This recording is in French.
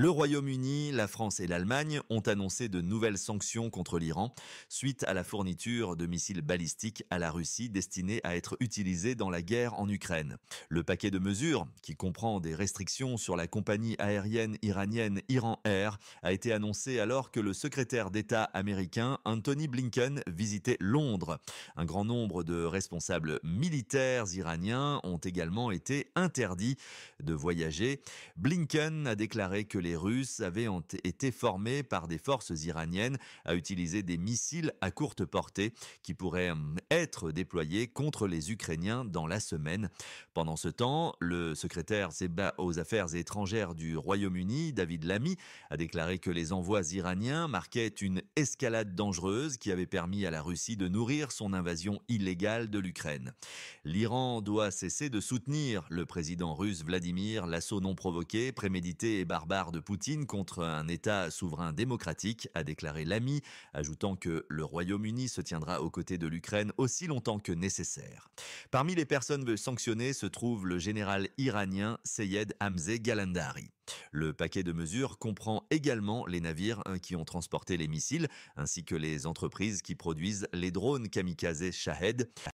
Le Royaume-Uni, la France et l'Allemagne ont annoncé de nouvelles sanctions contre l'Iran suite à la fourniture de missiles balistiques à la Russie destinés à être utilisés dans la guerre en Ukraine. Le paquet de mesures, qui comprend des restrictions sur la compagnie aérienne iranienne Iran Air, a été annoncé alors que le secrétaire d'État américain Anthony Blinken visitait Londres. Un grand nombre de responsables militaires iraniens ont également été interdits de voyager. Blinken a déclaré que les les Russes avaient été formés par des forces iraniennes à utiliser des missiles à courte portée qui pourraient hum, être déployés contre les Ukrainiens dans la semaine. Pendant ce temps, le secrétaire aux affaires étrangères du Royaume-Uni, David Lamy, a déclaré que les envois iraniens marquaient une escalade dangereuse qui avait permis à la Russie de nourrir son invasion illégale de l'Ukraine. L'Iran doit cesser de soutenir le président russe Vladimir l'assaut non provoqué, prémédité et barbare de Poutine contre un État souverain démocratique, a déclaré l'AMI, ajoutant que le Royaume-Uni se tiendra aux côtés de l'Ukraine aussi longtemps que nécessaire. Parmi les personnes sanctionnées se trouve le général iranien Seyed Hamzeh Galandari. Le paquet de mesures comprend également les navires hein, qui ont transporté les missiles, ainsi que les entreprises qui produisent les drones Kamikaze Shahed.